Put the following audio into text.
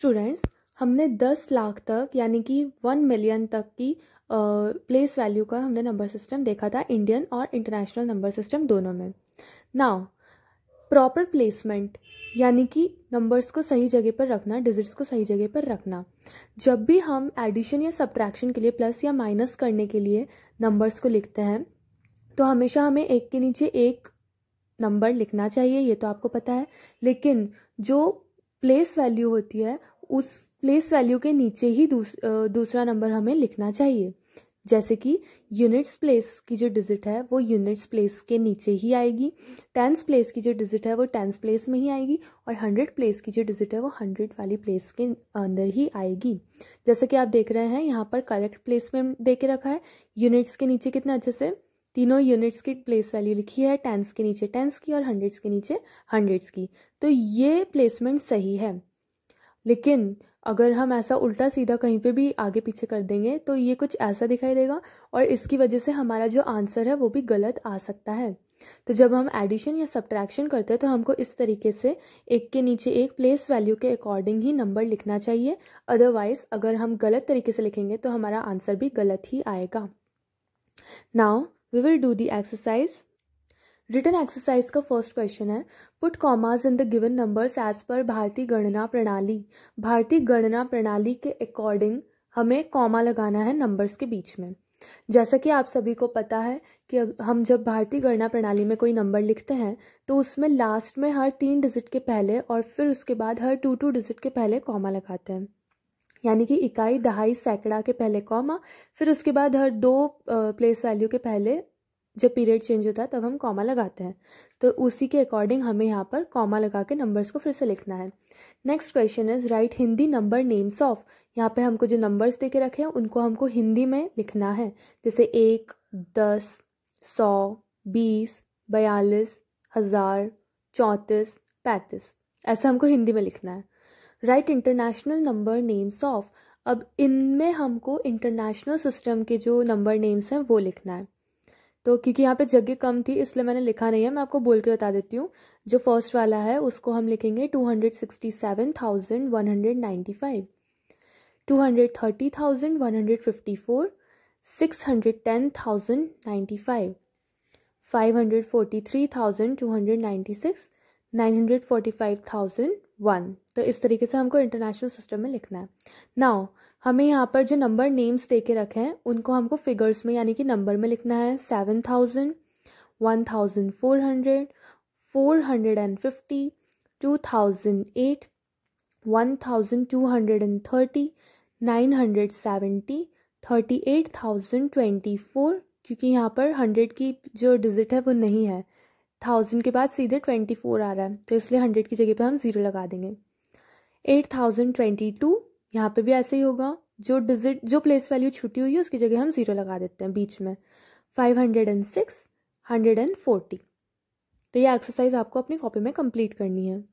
students हमने 10 लाख तक यानी कि 1 मिलियन तक की प्लेस वैल्यू का हमने नंबर सिस्टम देखा था इंडियन और इंटरनेशनल नंबर सिस्टम दोनों में नाउ प्रॉपर प्लेसमेंट यानी कि नंबर्स को सही जगह पर रखना डिजिट्स को सही जगह पर रखना जब भी हम एडिशन या सब्ट्रैक्शन के लिए प्लस या माइनस करने के लिए नंबर्स को लिखते हैं तो हमेशा हमें एक के नीचे एक नंबर लिखना चाहिए ये तो आपको पता है लेकिन जो प्लेस वैल्यू होती है उस प्लेस वैल्यू के नीचे ही दूस, दूसरा नंबर हमें लिखना चाहिए जैसे कि यूनिट्स प्लेस की जो डिजिट है वो यूनिट्स प्लेस के नीचे ही आएगी टेंस प्लेस की जो डिजिट है वो टेंस प्लेस में ही आएगी और हंड्रेड प्लेस की जो डिजिट है वो हंड्रेड वाली प्लेस के अंदर ही आएगी जैसे कि आप देख रहे हैं यहाँ पर करेक्ट प्लेसमेंट दे के रखा है यूनिट्स के नीचे कितना अच्छे से तीनों यूनिट्स की प्लेस वैल्यू लिखी है टेंस के नीचे टेंस की और हंड्रेड्स के नीचे हंड्रेड्स की तो ये प्लेसमेंट सही है लेकिन अगर हम ऐसा उल्टा सीधा कहीं पे भी आगे पीछे कर देंगे तो ये कुछ ऐसा दिखाई देगा और इसकी वजह से हमारा जो आंसर है वो भी गलत आ सकता है तो जब हम एडिशन या सब्ट्रैक्शन करते हैं तो हमको इस तरीके से एक के नीचे एक प्लेस वैल्यू के अकॉर्डिंग ही नंबर लिखना चाहिए अदरवाइज अगर हम गलत तरीके से लिखेंगे तो हमारा आंसर भी गलत ही आएगा now we will do the exercise written exercise का फर्स्ट क्वेश्चन है put commas in the given numbers as per भारतीय गणना प्रणाली भारतीय गणना प्रणाली के अकॉर्डिंग हमें कॉमा लगाना है नंबर्स के बीच में जैसा कि आप सभी को पता है कि हम जब भारतीय गणना प्रणाली में कोई नंबर लिखते हैं तो उसमें लास्ट में हर तीन डिजिट के पहले और फिर उसके बाद हर टू टू डिजिट के पहले कॉमा लगाते हैं यानी कि इकाई दहाई सैकड़ा के पहले कॉमा फिर उसके बाद हर दो प्लेस वैल्यू के पहले जब पीरियड चेंज होता है तब हम कॉमा लगाते हैं तो उसी के अकॉर्डिंग हमें यहाँ पर कॉमा लगा के नंबर्स को फिर से लिखना है next question is write Hindi number names of यहाँ पे हमको जो नंबर्स दे के रखे हैं उनको हमको हिंदी में लिखना है जैसे एक दस सौ बीस बयालीस हज़ार चौंतीस पैंतीस ऐसा हमको हिंदी में लिखना है write international number names of अब इनमें हमको इंटरनेशनल सिस्टम के जो नंबर नेम्स हैं वो लिखना है तो क्योंकि यहाँ पे जगह कम थी इसलिए मैंने लिखा नहीं है मैं आपको बोल के बता देती हूँ जो फर्स्ट वाला है उसको हम लिखेंगे two hundred sixty seven thousand one hundred ninety five two hundred thirty thousand one hundred fifty four six hundred ten thousand ninety five five hundred forty three thousand two hundred ninety six nine hundred forty five thousand one तो इस तरीके से हमको international system में लिखना है now हमें यहाँ पर जो नंबर नेम्स दे के रखे हैं उनको हमको फिगर्स में यानी कि नंबर में लिखना है seven thousand one thousand four hundred four hundred and fifty two thousand eight one thousand two hundred and thirty nine hundred seventy thirty eight thousand twenty four क्योंकि यहाँ पर हंड्रेड की जो डिजिट है वो नहीं है थाउजेंड के बाद सीधे ट्वेंटी फोर आ रहा है तो इसलिए हंड्रेड की जगह पे हम ज़ीरो लगा देंगे एट थाउजेंड ट्वेंटी टू यहाँ पे भी ऐसे ही होगा जो डिजिट जो प्लेस वैल्यू छुटी हुई है उसकी जगह हम ज़ीरो लगा देते हैं बीच में five hundred and six hundred and forty तो ये एक्सरसाइज आपको अपनी कॉपी में कंप्लीट करनी है